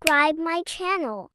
subscribe my channel.